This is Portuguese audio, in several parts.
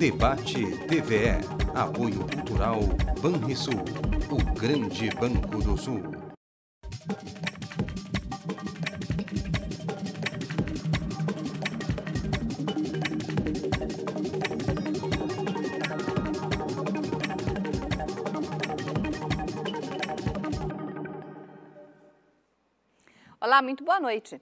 Debate TVE. Apoio Cultural Banrisul, o Grande Banco do Sul. Olá, muito boa noite.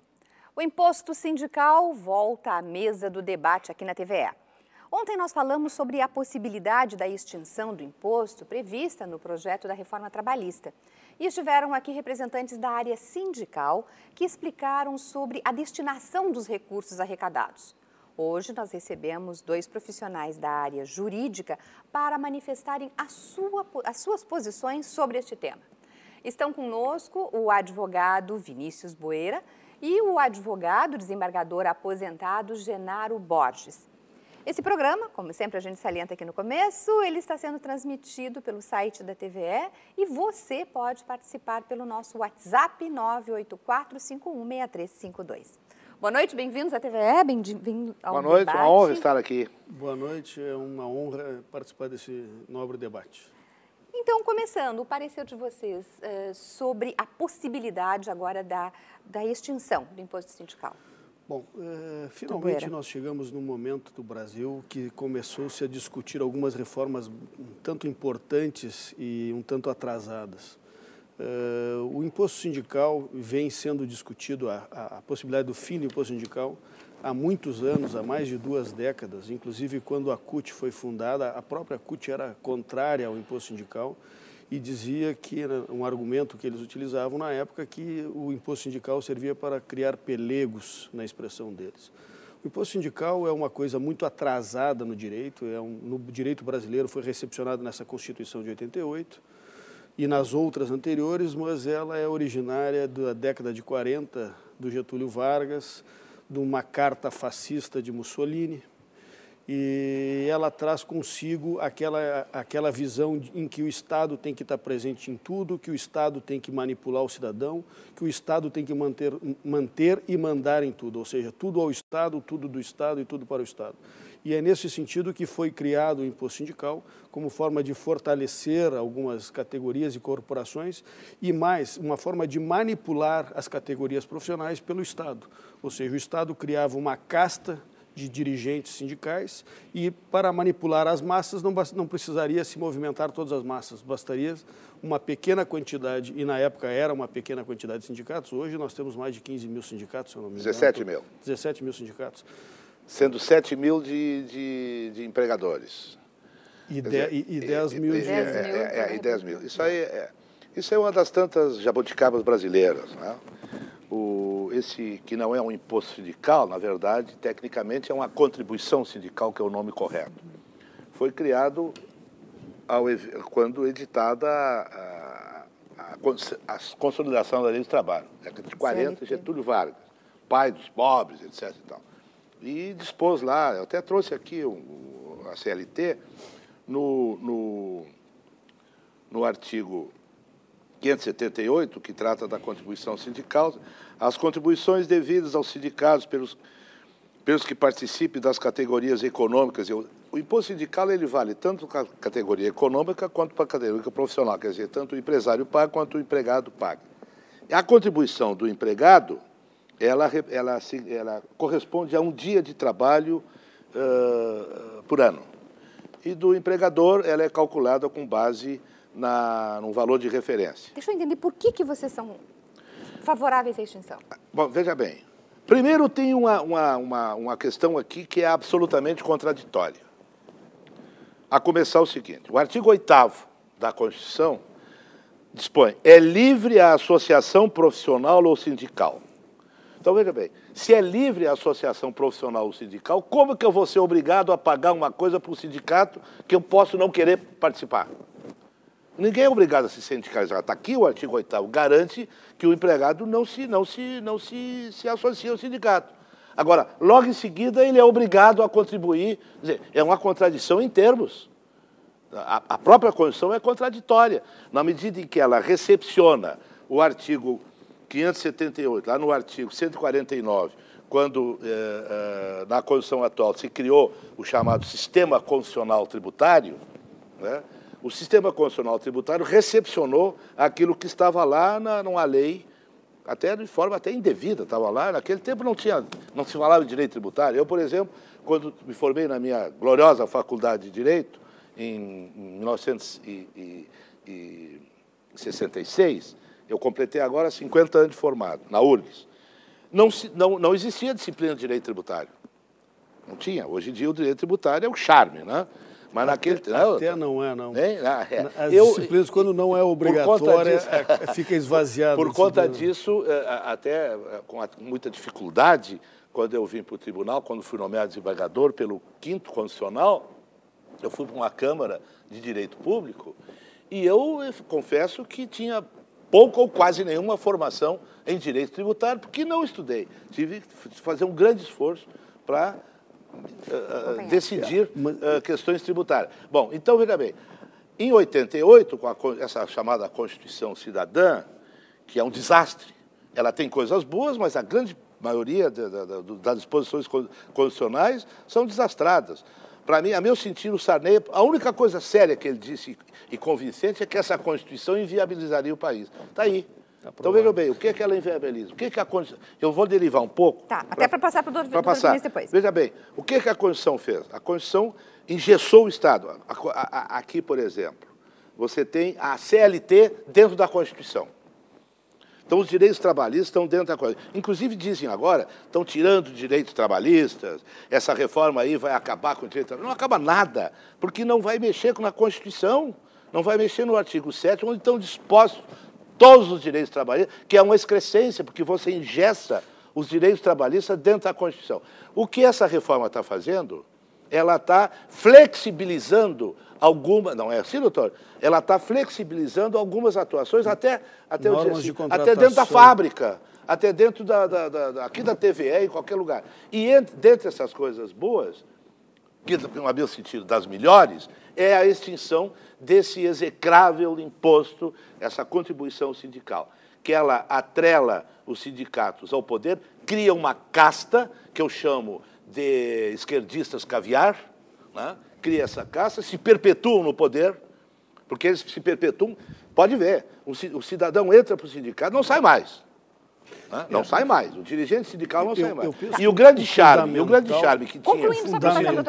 O imposto sindical volta à mesa do debate aqui na TVE. Ontem nós falamos sobre a possibilidade da extinção do imposto prevista no projeto da reforma trabalhista. E estiveram aqui representantes da área sindical que explicaram sobre a destinação dos recursos arrecadados. Hoje nós recebemos dois profissionais da área jurídica para manifestarem sua, as suas posições sobre este tema. Estão conosco o advogado Vinícius Boeira e o advogado desembargador aposentado Genaro Borges. Esse programa, como sempre a gente salienta aqui no começo, ele está sendo transmitido pelo site da TVE e você pode participar pelo nosso WhatsApp 984516352. Boa noite, bem-vindos à TVE, bem-vindo ao Boa noite, é debate. uma honra estar aqui. Boa noite, é uma honra participar desse nobre debate. Então, começando, o parecer de vocês uh, sobre a possibilidade agora da, da extinção do imposto sindical. Bom, é, finalmente nós chegamos num momento do Brasil que começou-se a discutir algumas reformas um tanto importantes e um tanto atrasadas. É, o imposto sindical vem sendo discutido, a, a, a possibilidade do fim do imposto sindical, há muitos anos, há mais de duas décadas. Inclusive, quando a CUT foi fundada, a própria CUT era contrária ao imposto sindical e dizia que um argumento que eles utilizavam na época que o imposto sindical servia para criar pelegos na expressão deles. O imposto sindical é uma coisa muito atrasada no direito, é um, no direito brasileiro foi recepcionado nessa Constituição de 88 e nas outras anteriores, mas ela é originária da década de 40 do Getúlio Vargas, de uma carta fascista de Mussolini, e ela traz consigo aquela, aquela visão em que o Estado tem que estar presente em tudo, que o Estado tem que manipular o cidadão, que o Estado tem que manter, manter e mandar em tudo, ou seja, tudo ao Estado, tudo do Estado e tudo para o Estado. E é nesse sentido que foi criado o imposto sindical como forma de fortalecer algumas categorias e corporações e mais uma forma de manipular as categorias profissionais pelo Estado. Ou seja, o Estado criava uma casta de dirigentes sindicais e para manipular as massas não, não precisaria se movimentar todas as massas, bastaria uma pequena quantidade, e na época era uma pequena quantidade de sindicatos, hoje nós temos mais de 15 mil sindicatos, se eu não me engano. 17 mil. 17 mil sindicatos. Sendo 7 mil de, de, de empregadores. E, de, dizer, e, e 10 e, mil de... É, é, é, é, é e 10 mil. Isso é. aí é, isso é uma das tantas jabuticabas brasileiras. Né? O, esse que não é um imposto sindical, na verdade, tecnicamente é uma contribuição sindical, que é o nome correto, foi criado ao, quando editada a, a, a, consolidação da lei do trabalho, década de 40, Getúlio Vargas, pai dos pobres, etc. E, tal. e dispôs lá, eu até trouxe aqui um, a CLT, no, no, no artigo 578, que trata da contribuição sindical, as contribuições devidas aos sindicatos pelos, pelos que participem das categorias econômicas. O imposto sindical ele vale tanto para a categoria econômica quanto para a categoria profissional, quer dizer, tanto o empresário paga quanto o empregado paga. A contribuição do empregado, ela, ela, ela corresponde a um dia de trabalho uh, por ano. E do empregador, ela é calculada com base na, num valor de referência. Deixa eu entender por que, que vocês são favoráveis à extinção. Bom, veja bem. Primeiro, tem uma, uma, uma, uma questão aqui que é absolutamente contraditória. A começar o seguinte: o artigo 8 da Constituição dispõe é livre a associação profissional ou sindical. Então, veja bem, se é livre a associação profissional ou sindical, como que eu vou ser obrigado a pagar uma coisa para o sindicato que eu posso não querer participar? Ninguém é obrigado a se sindicalizar. Está aqui o artigo 8 garante que o empregado não se, não se, não se, se associa ao sindicato. Agora, logo em seguida, ele é obrigado a contribuir. Dizer, é uma contradição em termos. A, a própria Constituição é contraditória. Na medida em que ela recepciona o artigo 578, lá no artigo 149, quando eh, eh, na Constituição atual se criou o chamado sistema constitucional tributário, né, o sistema constitucional tributário recepcionou aquilo que estava lá na, numa lei, até de forma até indevida, estava lá. Naquele tempo não, tinha, não se falava de direito tributário. Eu, por exemplo, quando me formei na minha gloriosa faculdade de Direito, em 1966, eu completei agora 50 anos de formado, na URGS. Não, não, não existia disciplina de direito tributário. Não tinha. Hoje em dia o direito tributário é o charme, né? Mas naquele. Até não, até não é, não. Nem, ah, é. As eu, disciplinas, quando não é obrigatória, fica esvaziada. Por conta disso, é, assim, né? é, até com muita dificuldade, quando eu vim para o tribunal, quando fui nomeado desembargador pelo quinto constitucional, eu fui para uma Câmara de Direito Público e eu confesso que tinha pouco ou quase nenhuma formação em direito tributário, porque não estudei. Tive que fazer um grande esforço para decidir uh, questões tributárias. Bom, então veja bem, em 88, com a, essa chamada Constituição Cidadã, que é um desastre, ela tem coisas boas, mas a grande maioria das disposições constitucionais são desastradas. Para mim, a meu sentir, o Sarney, a única coisa séria que ele disse e convincente é que essa Constituição inviabilizaria o país. Está aí, então veja bem, o que é, que é o que é, que a condição... Eu vou derivar um pouco... Tá, pra... até para passar para o doutor, doutor depois. Veja bem, o que é que a Constituição fez? A Constituição engessou o Estado. Aqui, por exemplo, você tem a CLT dentro da Constituição. Então, os direitos trabalhistas estão dentro da coisa. Inclusive, dizem agora, estão tirando direitos trabalhistas, essa reforma aí vai acabar com o direito trabalhista. Não acaba nada, porque não vai mexer com a Constituição, não vai mexer no artigo 7, onde estão dispostos todos os direitos trabalhistas, que é uma excrescência, porque você ingessa os direitos trabalhistas dentro da Constituição. O que essa reforma está fazendo? Ela está flexibilizando alguma, não é assim, doutor? Ela está flexibilizando algumas atuações até até, assim, de até dentro da fábrica, até dentro da, da, da, aqui da TVE, em qualquer lugar. E entre, dentre essas coisas boas, que no meu sentido das melhores, é a extinção desse execrável imposto, essa contribuição sindical, que ela atrela os sindicatos ao poder, cria uma casta, que eu chamo de esquerdistas caviar, né? cria essa casta, se perpetuam no poder, porque eles se perpetuam, pode ver, o cidadão entra para o sindicato, não sai mais. Né? Não é. sai mais. O dirigente sindical não eu, sai mais. E o grande charme, o grande charme que tinha.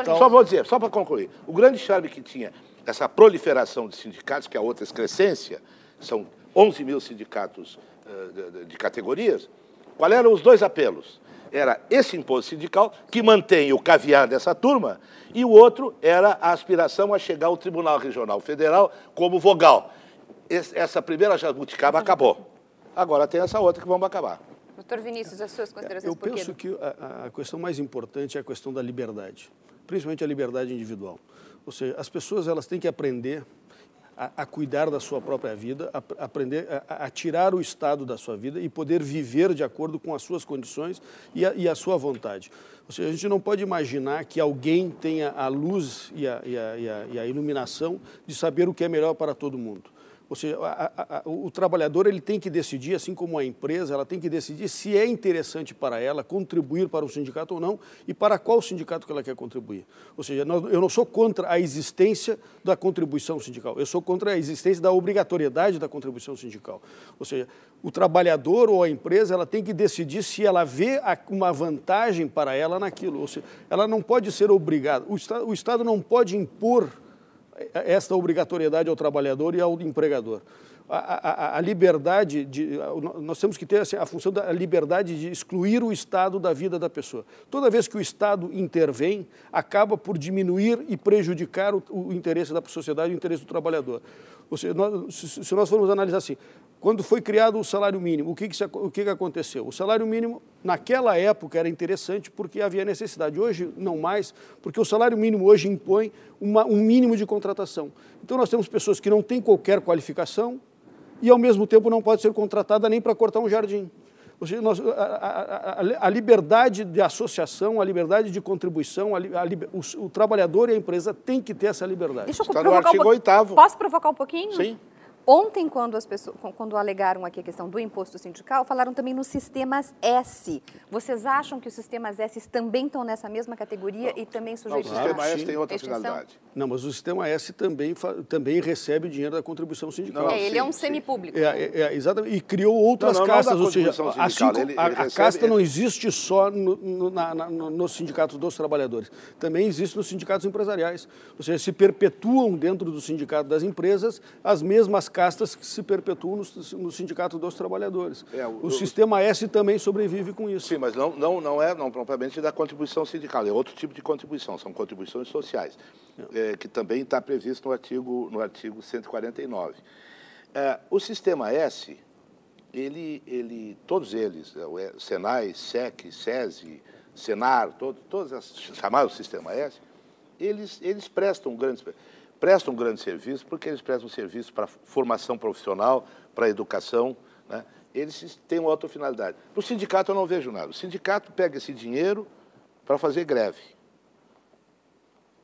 Só, só vou dizer, só para concluir. O grande charme que tinha essa proliferação de sindicatos, que é a outra excrescência, são 11 mil sindicatos eh, de, de categorias. Qual eram os dois apelos? Era esse imposto sindical, que mantém o caviar dessa turma, e o outro era a aspiração a chegar ao Tribunal Regional Federal como vogal. Essa primeira jabuticaba acabou. Agora tem essa outra que vamos acabar. Doutor Vinícius, as suas considerações Eu penso que a, a questão mais importante é a questão da liberdade, principalmente a liberdade individual. Ou seja, as pessoas elas têm que aprender a, a, cuidar da sua própria vida, a, aprender a, a, tirar o estado da sua vida e poder viver de acordo com as suas condições e a, e a sua vontade. Ou seja, a gente não pode imaginar que alguém tenha a luz e a, e, e a iluminação de saber o que é melhor para todo mundo. Ou seja, a, a, a, o trabalhador ele tem que decidir, assim como a empresa, ela tem que decidir se é interessante para ela contribuir para o sindicato ou não e para qual sindicato que ela quer contribuir. Ou seja, eu não sou contra a existência da contribuição sindical, eu sou contra a existência da obrigatoriedade da contribuição sindical. Ou seja, o trabalhador ou a empresa ela tem que decidir se ela vê uma vantagem para ela naquilo. Ou seja, ela não pode ser obrigada, o, o Estado não pode impor esta obrigatoriedade ao trabalhador e ao empregador. A, a, a liberdade, de, nós temos que ter assim, a função da liberdade de excluir o Estado da vida da pessoa. Toda vez que o Estado intervém, acaba por diminuir e prejudicar o, o interesse da sociedade e o interesse do trabalhador. Seja, nós, se, se nós formos analisar assim, quando foi criado o salário mínimo, o que, que, se, o que, que aconteceu? O salário mínimo, naquela época, era interessante porque havia necessidade. Hoje, não mais, porque o salário mínimo hoje impõe uma, um mínimo de contratação. Então, nós temos pessoas que não têm qualquer qualificação e, ao mesmo tempo, não pode ser contratada nem para cortar um jardim. Ou seja, nós, a, a, a, a, liberdade de associação, a liberdade de contribuição, o, o, trabalhador e a empresa têm que ter essa liberdade. Deixa eu Está provocar no artigo um 8 Posso provocar um pouquinho? Sim. Ontem, quando, as pessoas, quando alegaram aqui a questão do imposto sindical, falaram também nos sistemas S. Vocês acham que os sistemas S também estão nessa mesma categoria Não. e também sujeitos a... O sistema S tem outra finalidade. Não, mas o sistema S também, também recebe dinheiro da contribuição sindical. Não, é, ele sim, é um semipúblico. É, é, é, exatamente. E criou outras não, não, castas, ou seja, assim, ele a, a recebe, casta não existe só no, no, na, na, no, nos sindicatos dos trabalhadores, também existe nos sindicatos empresariais. Ou seja, se perpetuam dentro do sindicato das empresas as mesmas castas que se perpetuam no, no sindicato dos trabalhadores. É, o, o sistema S também sobrevive com isso. Sim, mas não, não, não é não, propriamente da contribuição sindical, é outro tipo de contribuição, são contribuições sociais. É. é é, que também está previsto no artigo, no artigo 149. É, o sistema S, ele, ele, todos eles, é, o Senai, SEC, SESI, Senar, todo, todos os chamados sistema S, eles, eles prestam grandes prestam um grande serviço porque eles prestam serviço para formação profissional, para educação, né? eles têm uma outra finalidade. O sindicato eu não vejo nada. O sindicato pega esse dinheiro para fazer greve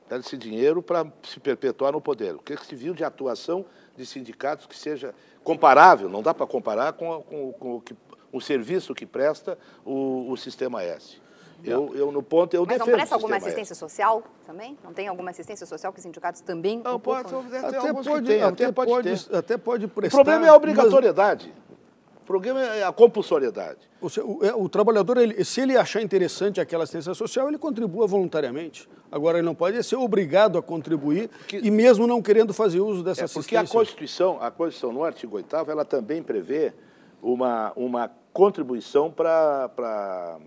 dar esse dinheiro para se perpetuar no poder. O que, é que se viu de atuação de sindicatos que seja comparável, não dá para comparar com, com, com o, que, o, serviço que presta o, o Sistema S. Eu, eu, no ponto, eu Mas não presta alguma assistência S. social também? Não tem alguma assistência social que os sindicatos também não, Pode, até, pode, tem, até, até, pode, até pode prestar. O problema é a obrigatoriedade. Mas... O problema é a compulsoriedade. O, o, é, o trabalhador, ele, se ele achar interessante aquela assistência social, ele contribua voluntariamente. Agora, ele não pode ser obrigado a contribuir porque, e mesmo não querendo fazer uso dessa é assistência. Porque a Constituição, a Constituição no artigo 8 ela também prevê uma, uma contribuição para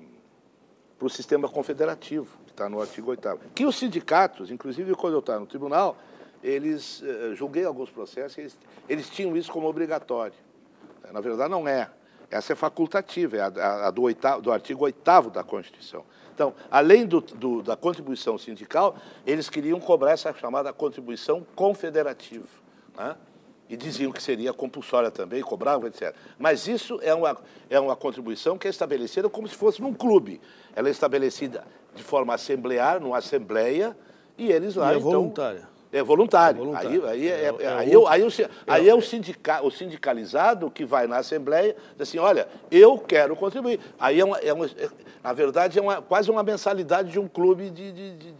o sistema confederativo, que está no artigo 8 Que os sindicatos, inclusive quando eu estava no tribunal, eles eh, julguei alguns processos, eles, eles tinham isso como obrigatório. Na verdade, não é. Essa é facultativa, é a, a do, oitavo, do artigo 8 da Constituição. Então, além do, do, da contribuição sindical, eles queriam cobrar essa chamada contribuição confederativa. Né? E diziam que seria compulsória também, cobravam, etc. Mas isso é uma, é uma contribuição que é estabelecida como se fosse num clube. Ela é estabelecida de forma assemblear, numa assembleia, e eles lá. E é então, voluntária. É, é voluntário. Aí, aí, é, aí, aí, é o, sindica, o sindicalizado que vai na Assembleia e diz assim, olha, eu quero contribuir. Aí é, uma, é, uma, é, na verdade, é uma, quase uma mensalidade de um clube de, de, de, de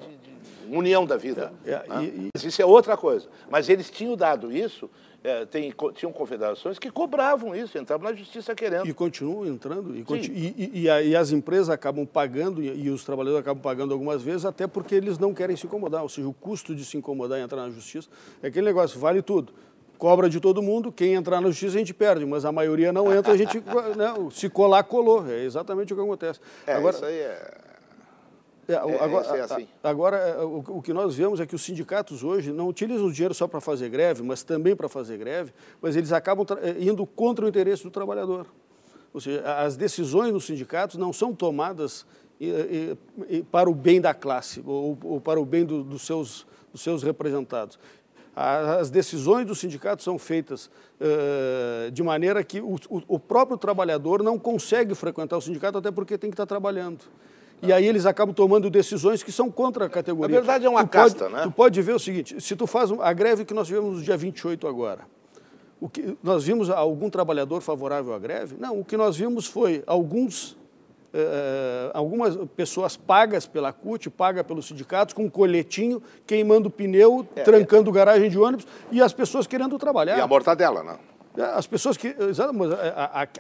união da vida. É, né? E, e... Isso é outra coisa. Mas eles tinham dado isso é, tem, tinham confederações que cobravam isso, entravam na justiça querendo. E continuam entrando. E, continu, e, e, e, as empresas acabam pagando, e, os trabalhadores acabam pagando algumas vezes, até porque eles não querem se incomodar. Ou seja, o custo de se incomodar e entrar na justiça é aquele negócio, vale tudo. Cobra de todo mundo, quem entrar na justiça a gente perde, mas a maioria não entra, a gente né, se colar, colou. É exatamente o que acontece. É, Agora, isso aí é é, é, agora, é assim. agora é, o, que nós vemos é que os sindicatos hoje não utilizam o dinheiro só para fazer greve, mas também para fazer greve, mas eles acabam é, indo contra o interesse do trabalhador. Ou seja, as decisões dos sindicatos não são tomadas para o bem da classe ou, para o bem do, dos, seus, dos seus representados. As decisões dos sindicatos são feitas uh, de maneira que o, o, próprio trabalhador não consegue frequentar o sindicato, até porque tem que estar tá trabalhando. E aí eles acabam tomando decisões que são contra a categoria. Na verdade é uma tu casta, pode, né? Tu pode ver o seguinte, se tu faz a greve que nós tivemos no dia 28 agora, o que nós vimos algum trabalhador favorável à greve? Não, o que nós vimos foi alguns eh, eh, algumas pessoas pagas pela CUT, paga pelos sindicatos, com um coletinho, queimando pneu, é, é. trancando é. garagem de ônibus, e as pessoas querendo trabalhar. E a mortadela, não? Né? É, as pessoas que. É,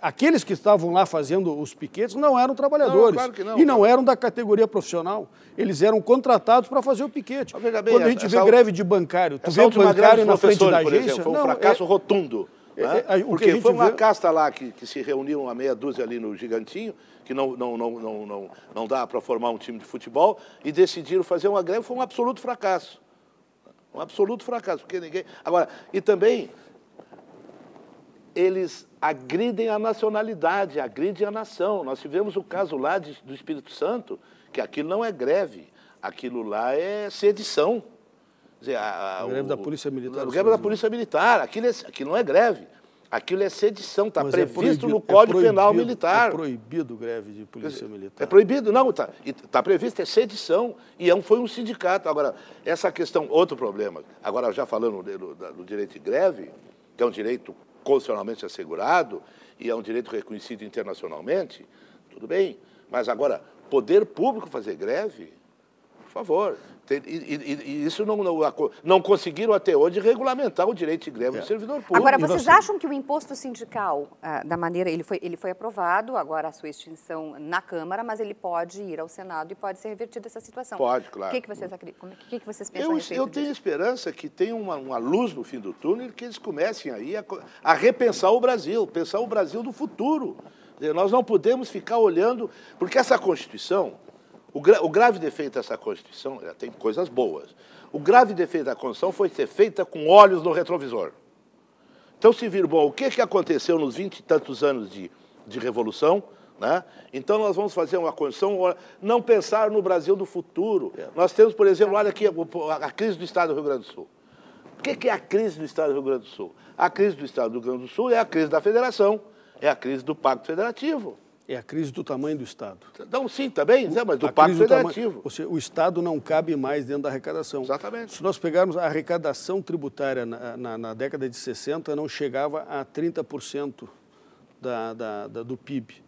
aqueles que estavam lá fazendo os piquetes não eram trabalhadores. Não, claro que não. E não eram da categoria profissional. Eles eram contratados para fazer o piquete. Bem, Quando a gente vê essa greve de bancário, tu vê o bancário na frente da agência. Exemplo, foi um não, é- fracasso é, rotundo. É, né? é, Porque foi uma vê... casta lá que, que se reuniu uma meia dúzia ali no Gigantinho, que não, não, não, não, não, não dá para formar um time de futebol, e decidiram fazer uma greve, foi um absoluto fracasso. Um absoluto fracasso, porque ninguém. Agora, e também eles agridem a nacionalidade, agridem a nação. Nós tivemos o caso lá de, do Espírito Santo, que aquilo não é greve, aquilo lá é sedição. Quer dizer, a, a, greve da Polícia Militar. A greve da Polícia Militar, aquilo, é, aquilo não é greve. Aquilo é sedição, está é previsto é no Código é Penal Militar. É proibido greve de polícia militar. É proibido, não, está tá previsto, é sedição. E é um, foi um sindicato. Agora, essa questão, outro problema, agora já falando do, do, do direito de greve, que é um direito constitucionalmente assegurado e é um direito reconhecido internacionalmente, tudo bem. Mas agora, poder público fazer greve, por favor. E, e, e, isso não, não, não, conseguiram até hoje regulamentar o direito de greve é. do servidor público. Agora, vocês você? acham que o imposto sindical, ah, da maneira, ele foi, ele foi aprovado, agora a sua extinção na Câmara, mas ele pode ir ao Senado e pode ser revertida essa situação. Pode, claro. O que, que, vocês, acreditam, é, o que, que vocês pensam Eu, eu tenho disso? esperança que tenha uma, uma, luz no fim do túnel que eles comecem aí a, a repensar o Brasil, pensar o Brasil do futuro. Nós não podemos ficar olhando, porque essa Constituição, o, gra o grave defeito dessa Constituição, ela tem coisas boas. O grave defeito da Constituição foi ser feita com olhos no retrovisor. Então, se vir bom, o que, que aconteceu nos vinte e tantos anos de, de revolução? Né? Então, nós vamos fazer uma Constituição, não pensar no Brasil do futuro. É. Nós temos, por exemplo, olha aqui a crise do Estado do Rio Grande do Sul. O que é a crise do Estado do Rio Grande do Sul? A crise do Estado do Rio Grande do Sul é a crise da federação, é a crise do Pacto Federativo. É a crise do tamanho do Estado. Então sim, também, né, mas do Pacto Federativo. É ou seja, o Estado não cabe mais dentro da arrecadação. Exatamente. Se nós pegarmos a arrecadação tributária na, na, na década de 60, não chegava a 30% da, da, da, do PIB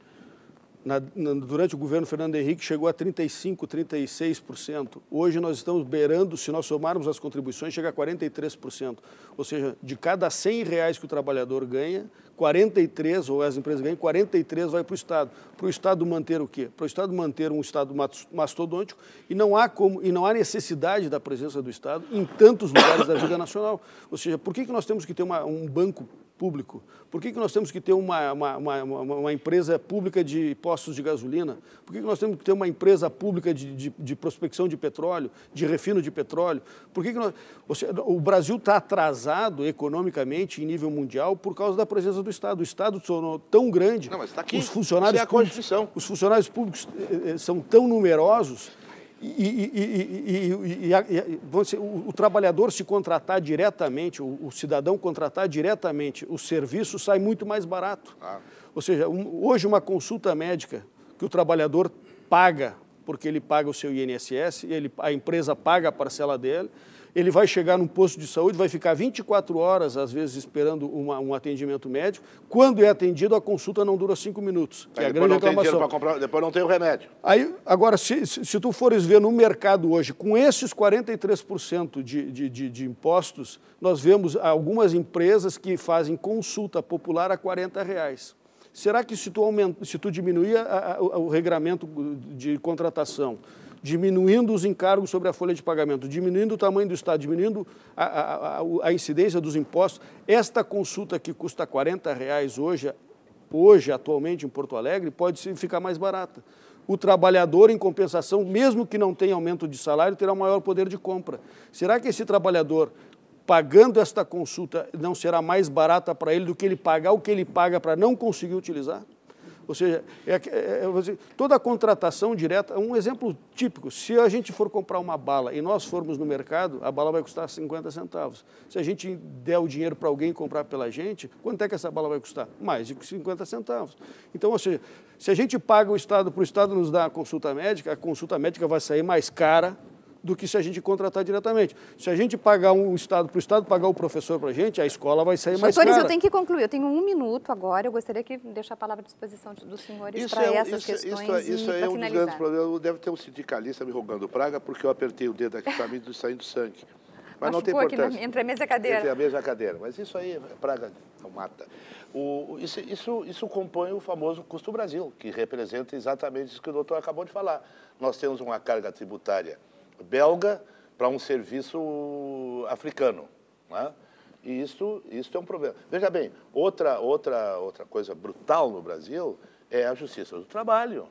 na, na, durante o governo Fernando Henrique chegou a 35%, 36%. Hoje nós estamos beirando, se nós somarmos as contribuições, chega a 43%. Ou seja, de cada 100 reais que o trabalhador ganha, 43, ou as empresas ganham, 43 vai para o Estado. Para o Estado manter o quê? Para o Estado manter um Estado mastodôntico e não há como e não há necessidade da presença do Estado em tantos lugares da vida nacional. Ou seja, por que, que nós temos que ter uma, um banco público? Por que, que nós temos que ter uma, uma, uma, uma empresa pública de postos de gasolina? Por que, que nós temos que ter uma empresa pública de, de, de prospecção de petróleo, de refino de petróleo? Por que, que nós, seja, o Brasil está atrasado economicamente em nível mundial por causa da presença do Estado. O Estado tornou tão grande, Não, mas tá aqui. os funcionários é a Constituição. Públicos, os funcionários públicos eh, eh, são tão numerosos e, e, e, e o, o, trabalhador se contratar diretamente, o, o, cidadão contratar diretamente, o serviço sai muito mais barato. Ah. Ou seja, um, hoje uma consulta médica que o trabalhador paga, porque ele paga o seu INSS, ele, a empresa paga a parcela dele, ele vai chegar num posto de saúde, vai ficar 24 horas, às vezes, esperando uma, um atendimento médico. Quando é atendido, a consulta não dura cinco minutos, que é a grande reclamação. Comprar, depois não tem o remédio. Aí, agora, se, se, se, tu fores ver no mercado hoje, com esses 43% de, de, de, de impostos, nós vemos algumas empresas que fazem consulta popular a 40 reais. Será que se tu, aumenta, se tu diminuir a, a, o regramento de contratação, diminuindo os encargos sobre a folha de pagamento, diminuindo o tamanho do Estado, diminuindo a, a, a, a incidência dos impostos. Esta consulta que custa 40 reais hoje, hoje, atualmente, em Porto Alegre, pode ficar mais barata. O trabalhador, em compensação, mesmo que não tenha aumento de salário, terá um maior poder de compra. Será que esse trabalhador, pagando esta consulta, não será mais barata para ele do que ele pagar o que ele paga para não conseguir utilizar? Ou seja, é, é, é toda a contratação direta, um exemplo típico, se a gente for comprar uma bala e nós formos no mercado, a bala vai custar 50 centavos. Se a gente der o dinheiro para alguém comprar pela gente, quanto é que essa bala vai custar? Mais de 50 centavos. Então, ou seja, se a gente paga o Estado para o Estado nos dar a consulta médica, a consulta médica vai sair mais cara do que se a gente contratar diretamente. Se a gente pagar um Estado para o Estado, pagar o professor para a gente, a escola vai sair mais Doutores, cara. eu tenho que concluir. Eu tenho um minuto agora. Eu gostaria que deixar a palavra à disposição dos senhores para é, essas isso, questões Isso, é, isso é-, é um grande problema. Deve ter um sindicalista me rogando praga porque eu apertei o dedo aqui, mim tá me saindo sangue. Mas Machucou não tem importância. Na, entre a mesa e a cadeira. Entre a mesa e a cadeira. Mas isso aí, praga não mata. O, isso, isso, isso compõe o famoso custo Brasil, que representa exatamente isso que o doutor acabou de falar. Nós temos uma carga tributária belga para um serviço africano. Né? E isso, isso é um problema. Veja bem, outra, outra, outra coisa brutal no Brasil é a justiça do trabalho.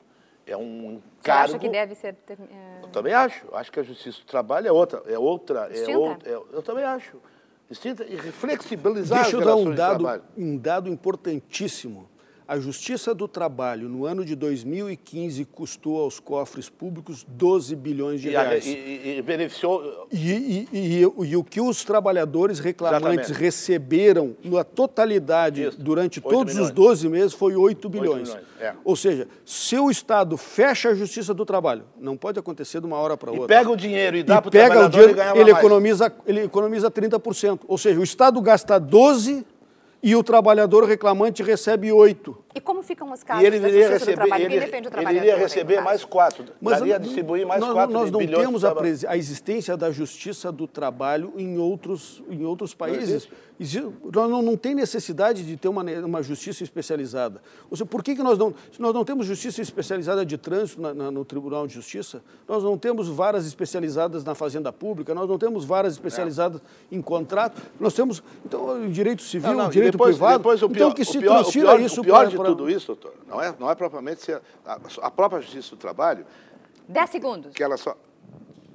É um encargo... Você acha que deve ser... É, eu também acho. Acho que a justiça do trabalho é outra. É outra, é outra é, eu também acho. extinta e flexibilizar Deixa eu dar um dado, um dado importantíssimo a Justiça do Trabalho, no ano de 2015, custou aos cofres públicos 12 bilhões de reais. E, e, e beneficiou. E, e, o que os trabalhadores reclamantes Exatamente. receberam na totalidade Isso. durante todos milhões. os 12 meses foi 8 bilhões. 8 É. Ou seja, se o Estado fecha a Justiça do Trabalho, não pode acontecer de uma hora para outra. E pega o dinheiro e dá para o trabalhador o dinheiro, e ganha ele mais. economiza Ele economiza 30%. Ou seja, o Estado gasta 12 e o trabalhador reclamante recebe oito. E como ficam os casos e ele iria receber, trabalho? Ele, Quem defende o trabalho? Ele iria receber então, mais quatro, mas daria distribuir mais nós, quatro Nós não temos a, a, existência da justiça do trabalho em outros, em outros países. Não, não, não tem necessidade de ter uma, uma justiça especializada. Ou seja, por que, que nós não... Se nós não temos justiça especializada de trânsito na, na, no Tribunal de Justiça, nós não temos varas especializadas na Fazenda Pública, nós não temos varas é. especializadas é. em contrato, nós temos, então, direito civil, não, não, direito depois, privado. Depois o então, pior, então, que se o pior, transfira o pior, isso o pior para, de tudo isso, doutor, não é, não é propriamente ser a, a própria justiça do trabalho. Dez segundos. Que ela só,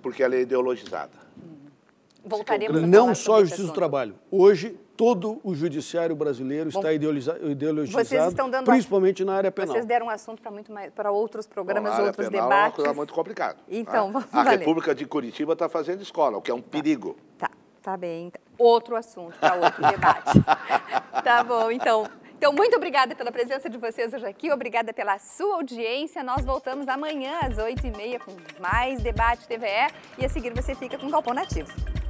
porque ela é ideologizada. Hum. Voltaremos a Não só a Justiça do Trabalho. Hoje, todo o judiciário brasileiro Bom, está ideologizado, dando, principalmente na área penal. Vocês deram um assunto para muito mais, para outros programas, Bom, área outros penal debates. É uma coisa muito complicada. Né? Então, né? vamos A valer. República de Curitiba está fazendo escola, o que é um tá. perigo. Tá, tá bem. Outro assunto para outro debate. tá bom, então. Então, muito obrigada pela presença de vocês hoje aqui, obrigada pela sua audiência. Nós voltamos amanhã às 8h30 com mais Debate TVE e a seguir você fica com o Galpão Nativo.